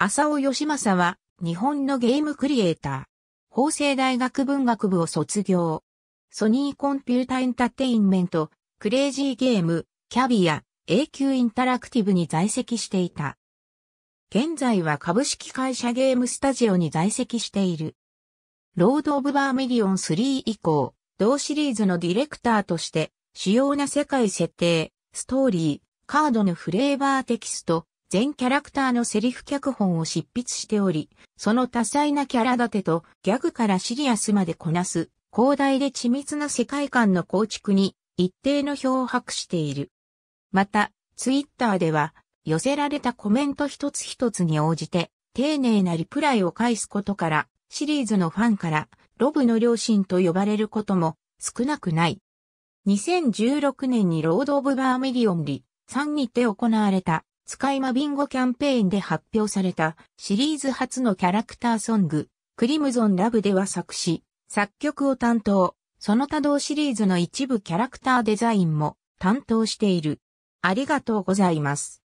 浅尾義正は、日本のゲームクリエイター。法政大学文学部を卒業。ソニーコンピュータエンタテインメント、クレイジーゲーム、キャビア、永久インタラクティブに在籍していた。現在は株式会社ゲームスタジオに在籍している。ロード・オブ・バーミリオン3以降、同シリーズのディレクターとして、主要な世界設定、ストーリー、カードのフレーバーテキスト、全キャラクターのセリフ脚本を執筆しており、その多彩なキャラ立てとギャグからシリアスまでこなす、広大で緻密な世界観の構築に一定の票を博している。また、ツイッターでは、寄せられたコメント一つ一つに応じて、丁寧なリプライを返すことから、シリーズのファンから、ロブの両親と呼ばれることも少なくない。2016年にロード・オブ・バーミリオンリ3にて行われた使い魔ビンゴキャンペーンで発表されたシリーズ初のキャラクターソング、クリムゾンラブでは作詞、作曲を担当、その他同シリーズの一部キャラクターデザインも担当している。ありがとうございます。